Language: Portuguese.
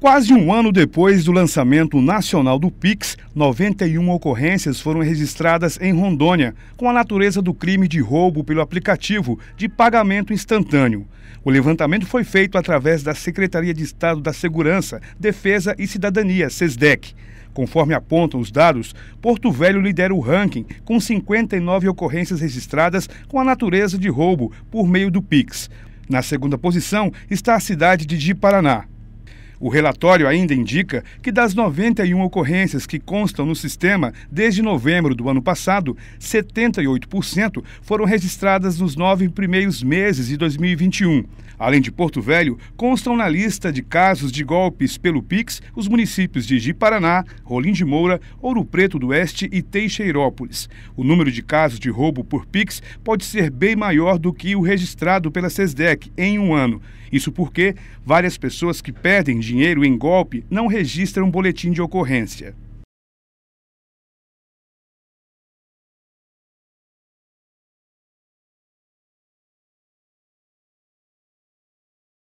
Quase um ano depois do lançamento nacional do Pix, 91 ocorrências foram registradas em Rondônia, com a natureza do crime de roubo pelo aplicativo de pagamento instantâneo. O levantamento foi feito através da Secretaria de Estado da Segurança, Defesa e Cidadania, SESDEC. Conforme apontam os dados, Porto Velho lidera o ranking, com 59 ocorrências registradas com a natureza de roubo por meio do Pix. Na segunda posição está a cidade de Ji Paraná. O relatório ainda indica que das 91 ocorrências que constam no sistema desde novembro do ano passado, 78% foram registradas nos nove primeiros meses de 2021. Além de Porto Velho, constam na lista de casos de golpes pelo Pix os municípios de Ji-Paraná, Rolim de Moura, Ouro Preto do Oeste e Teixeirópolis. O número de casos de roubo por Pix pode ser bem maior do que o registrado pela SESDEC em um ano. Isso porque várias pessoas que pedem dinheiro em golpe não registra um boletim de ocorrência.